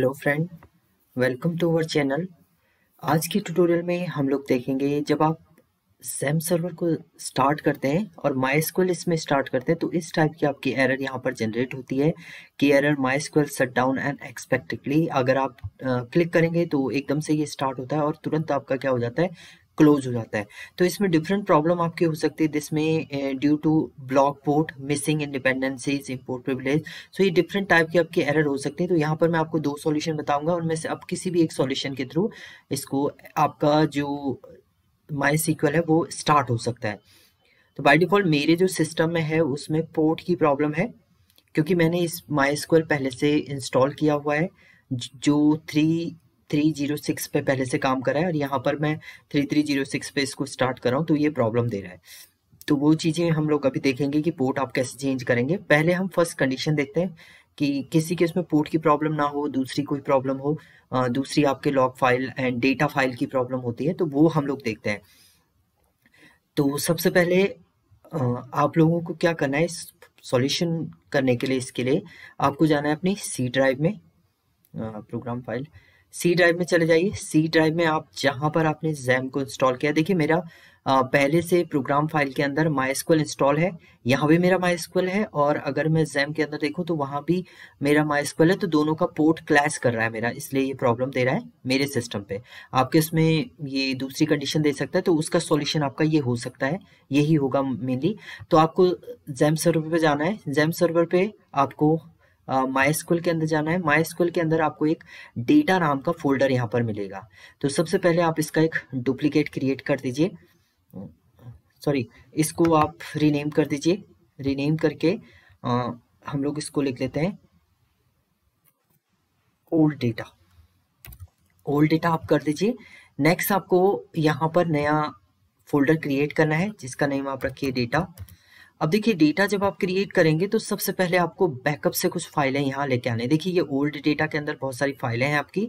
hello friend welcome to our channel आज की tutorial में हम लोग देखेंगे जब आप सैम सर्वर को स्टार्ट करते हैं और माइस्क्वल इसमें स्टार्ट करते हैं तो इस टाइप की आपकी एरर यहाँ पर जनरेट होती है कि error स्क्वेल shut down and expectedly अगर आप क्लिक करेंगे तो एकदम से ये स्टार्ट होता है और तुरंत आपका क्या हो जाता है क्लोज हो जाता है तो इसमें डिफरेंट प्रॉब्लम आपके हो सकती है जिसमें due to block port missing independencies import privilege so ये डिफरेंट टाइप की आपके एरर हो सकते हैं तो यहाँ पर मैं आपको दो सॉल्यूशन बताऊंगा उनमें से आप किसी भी एक सॉल्यूशन के थ्रू इसको आपका जो माई सिक्वल है वो स्टार्ट हो सकता है तो बाई डिफॉल्ट मेरे जो सिस्टम में है उसमें पोर्ट की प्रॉब्लम है क्योंकि मैंने इस माई पहले से इंस्टॉल किया हुआ है जो थ्री थ्री जीरो सिक्स पे पहले से काम करा है और यहाँ पर मैं थ्री थ्री जीरो सिक्स पे इसको स्टार्ट कर रहा हूँ तो ये प्रॉब्लम दे रहा है तो वो चीज़ें हम लोग अभी देखेंगे कि पोर्ट आप कैसे चेंज करेंगे पहले हम फर्स्ट कंडीशन देखते हैं कि किसी केस में पोर्ट की प्रॉब्लम ना हो दूसरी कोई प्रॉब्लम हो दूसरी आपके log file and data file की प्रॉब्लम होती है तो वो हम लोग देखते हैं तो सबसे पहले आप लोगों को क्या करना है सॉल्यूशन करने के लिए इसके लिए आपको जाना है अपनी सी ड्राइव में प्रोग्राम फाइल सी ड्राइव में चले जाइए सी ड्राइव में आप जहाँ पर आपने जैम को इंस्टॉल किया देखिए मेरा पहले से प्रोग्राम फाइल के अंदर माइस्कुअल इंस्टॉल है यहाँ भी मेरा माइस्कुअल है और अगर मैं जैम के अंदर देखूँ तो वहाँ भी मेरा माइस्कुअल है तो दोनों का पोर्ट क्लैश कर रहा है मेरा इसलिए ये प्रॉब्लम दे रहा है मेरे सिस्टम पे आपके इसमें ये दूसरी कंडीशन दे सकता है तो उसका सॉल्यूशन आपका ये हो सकता है यही होगा मेनली तो आपको जैम सर्वर पर जाना है जैम सर्वर पर आपको माई स्कूल के अंदर जाना है माई स्कूल के अंदर आपको एक डेटा नाम का फोल्डर यहाँ पर मिलेगा तो सबसे पहले आप इसका एक डुप्लीकेट क्रिएट कर दीजिए सॉरी इसको आप रीनेम कर दीजिए रीनेम करके आ, हम लोग इसको लिख लेते हैं ओल्ड डेटा ओल्ड डेटा आप कर दीजिए नेक्स्ट आपको यहाँ पर नया फोल्डर क्रिएट करना है जिसका नेम आप रखिए डेटा अब देखिए डेटा जब आप क्रिएट करेंगे तो सबसे पहले आपको बैकअप से कुछ फाइलें यहाँ लेके आने देखिए ये ओल्ड डेटा के अंदर बहुत सारी फाइलें हैं आपकी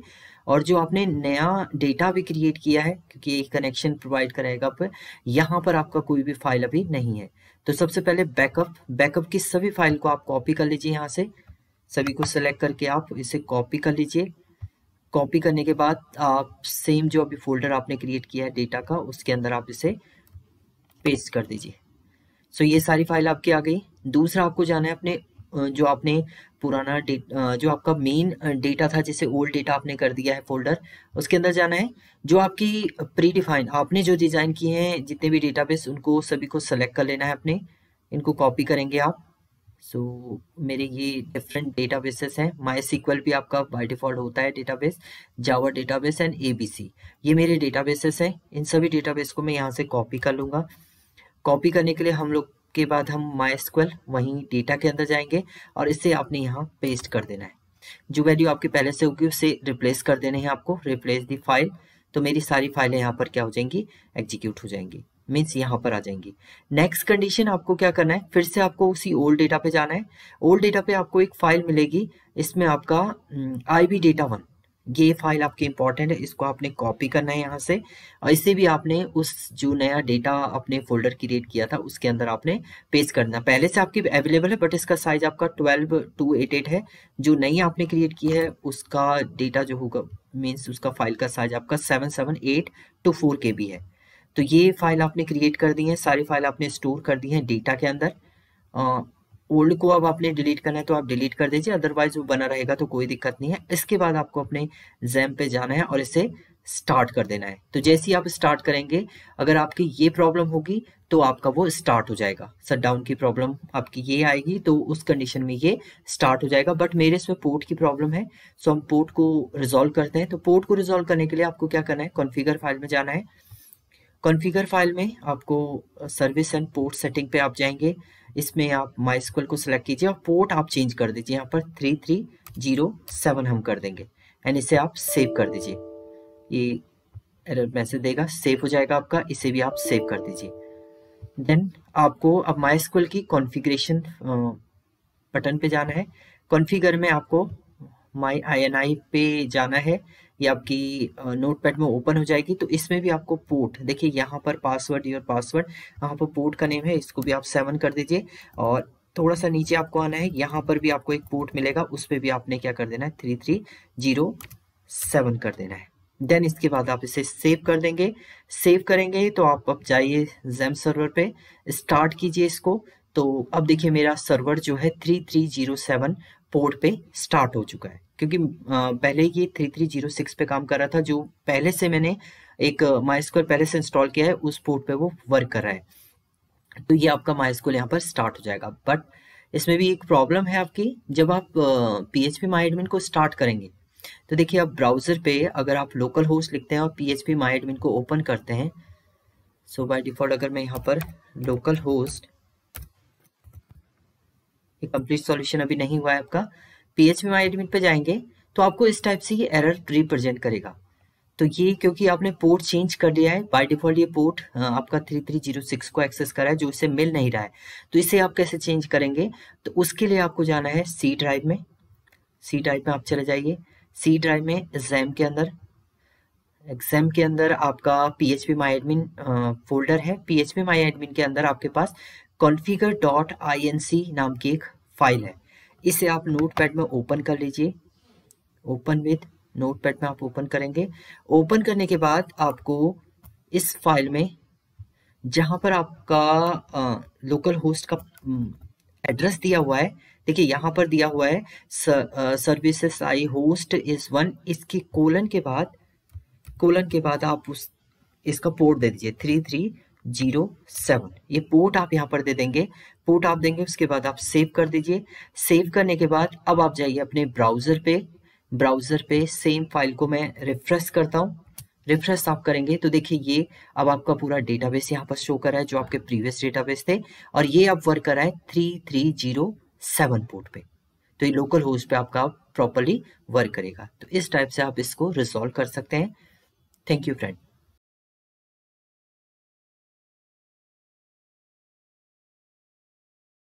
और जो आपने नया डेटा भी क्रिएट किया है क्योंकि एक कनेक्शन प्रोवाइड कराएगा पर यहाँ पर आपका कोई भी फाइल अभी नहीं है तो सबसे पहले बैकअप बैकअप की सभी फाइल को आप कॉपी कर लीजिए यहाँ से सभी को सेलेक्ट करके आप इसे कॉपी कर लीजिए कॉपी करने के बाद आप सेम जो अभी फोल्डर आपने क्रिएट किया है डेटा का उसके अंदर आप इसे पेस्ट कर दीजिए सो ये सारी फाइल आपकी आ गई दूसरा आपको जाना है अपने जो आपने पुराना जो आपका मेन डेटा था जैसे ओल्ड डेटा आपने कर दिया है फोल्डर उसके अंदर जाना है जो आपकी प्री डिफाइन आपने जो डिज़ाइन किए हैं जितने भी डेटाबेस उनको सभी को सेलेक्ट कर लेना है अपने इनको कॉपी करेंगे आप सो so, मेरे ये डिफरेंट डेटाबेसेस हैं माई सीक्वल भी आपका बाय डिफॉल्ट होता है database data database and ABC ये मेरे डेटाबेसेस हैं इन सभी डेटाबेस को मैं यहाँ से कॉपी कर लूँगा कॉपी करने के लिए हम लोग के बाद हम माई स्क्वल वहीं डेटा के अंदर जाएंगे और इसे आपने यहाँ पेस्ट कर देना है जो वैल्यू आपके पहले से होगी उसे रिप्लेस कर देना है आपको रिप्लेस दी फाइल तो मेरी सारी फाइलें यहाँ पर क्या हो जाएंगी एग्जीक्यूट हो जाएंगी मीन्स यहाँ पर आ जाएंगी नेक्स्ट कंडीशन आपको क्या करना है फिर से आपको उसी ओल्ड डेटा पे जाना है ओल्ड डेटा पे आपको एक फाइल मिलेगी इसमें आपका आई बी डेटा वन ये फाइल आपकी इंपॉर्टेंट है इसको आपने कॉपी करना है यहाँ से और इसे भी आपने उस जो नया डेटा अपने फोल्डर क्रिएट किया था उसके अंदर आपने पेस्ट करना पहले से आपकी अवेलेबल है बट इसका साइज आपका ट्वेल्व टू एट एट है जो नई आपने क्रिएट की है उसका डेटा जो होगा मीन्स उसका फाइल का साइज आपका seven seven eight two four K B है तो ये फाइल आपने क्रिएट कर दी है सारी फाइल आपने स्टोर कर दी है डेटा के अंदर ओल्ड को अब आपने डिलीट करना है तो आप डिलीट कर दीजिए अदरवाइज वो बना रहेगा तो कोई दिक्कत नहीं है इसके बाद आपको अपने जैम पे जाना है और इसे स्टार्ट कर देना है तो जैसे ही आप स्टार्ट करेंगे अगर आपकी ये प्रॉब्लम होगी तो आपका वो स्टार्ट हो जाएगा सट डाउन की प्रॉब्लम आपकी ये आएगी तो उस कंडीशन में ये स्टार्ट हो जाएगा बट मेरे इसमें पोर्ट की प्रॉब्लम है सो हम पोर्ट को रिजोल्व करते हैं तो पोर्ट को रिजोल्व करने के लिए आपको क्या करना है कॉन्फिगर फाइल में जाना है कॉन्फ़िगर फाइल में आपको सर्विस एंड पोर्ट सेटिंग पे आप जाएंगे इसमें आप माइस्कल को सिलेक्ट कीजिए और पोर्ट आप चेंज कर दीजिए यहाँ पर थ्री थ्री जीरो सेवन हम कर देंगे एंड इसे आप सेव कर दीजिए ये एरर मैसेज देगा सेव हो जाएगा आपका इसे भी आप सेव कर दीजिए देन आपको अब माइस्कल की कॉन्फ़िगरेशन बटन uh, पे जाना है कॉन्फ़िगर में आपको माई आई पे जाना है ये आपकी नोटपैड में ओपन हो जाएगी तो इसमें भी आपको पोर्ट देखिए यहाँ पर पासवर्ड योर पासवर्ड यहाँ पर पोर्ट का नेम है इसको भी आप सेवन कर दीजिए और थोड़ा सा नीचे आपको आना है यहाँ पर भी आपको एक पोर्ट मिलेगा उस पर भी आपने क्या कर देना है थ्री थ्री जीरो सेवन कर देना है देन इसके बाद आप इसे सेव कर देंगे सेव करेंगे तो आप अब जाइए जैम सर्वर पे स्टार्ट कीजिए इसको तो अब देखिए मेरा सर्वर जो है three three zero seven port पे स्टार्ट हो चुका है क्योंकि पहले ये थ्री थ्री जीरो सिक्स पे काम कर रहा था जो पहले से मैंने एक माइस्कोल पहले से इंस्टॉल किया है उस पोर्ट पे वो वर्क कर रहा है तो ये आपका माइस्कोल यहाँ पर स्टार्ट हो जाएगा बट इसमें भी एक प्रॉब्लम है आपकी जब आप पी एच पी को स्टार्ट करेंगे तो देखिए आप ब्राउजर पे अगर आप लोकल होस्ट लिखते हैं और पी एच पी को ओपन करते हैं सो बाय डिफॉल्ट अगर मैं यहाँ पर लोकल होस्ट ये कंप्लीट सॉल्यूशन अभी नहीं हुआ है आपका पी एच में एडमिट पे जाएंगे तो आपको इस टाइप से ये एरर रिप्रेजेंट करेगा तो ये क्योंकि आपने पोर्ट चेंज कर दिया है बाय डिफॉल्ट ये पोर्ट हाँ, आपका 3306 को एक्सेस करा है जो इसे मिल नहीं रहा है तो इसे आप कैसे चेंज करेंगे तो उसके लिए आपको जाना है सी ड्राइव में सी ड्राइव में आप चले जाइए सी ड्राइव में एग्जाम के अंदर एग्जाम के अंदर आपका P H P my admin folder है P H P my admin के अंदर आपके पास configure dot I N C नाम की एक फाइल है इसे आप नोट पैड में ओपन कर लीजिए ओपन विथ पैड में आप ओपन करेंगे ओपन करने के बाद आपको इस फाइल में जहाँ पर आपका लोकल होस्ट का एड्रेस दिया हुआ है देखिए यहाँ पर दिया हुआ है services I host is one इसके कोलन के बाद कोलन के बाद आप उस इसका पोर्ट दे दीजिए थ्री थ्री जीरो सेवन ये पोर्ट आप यहाँ पर दे देंगे पोर्ट आप देंगे उसके बाद आप सेव कर दीजिए सेव करने के बाद अब आप जाइए अपने ब्राउजर पे ब्राउजर पे सेम फाइल को मैं रिफ्रेश करता हूँ रिफ्रेश आप करेंगे तो देखिए ये अब आपका पूरा डेटाबेस यहाँ पर शो कर रहा है जो आपके प्रीवियस डेटाबेस थे और ये अब वर्क कर रहा है three three zero seven port पे तो ये लोकल होस्ट पे आपका प्रॉपरली वर्क करेगा तो इस टाइप से आप इसको रिजोल्व कर सकते हैं थैंक यू फ्रेंड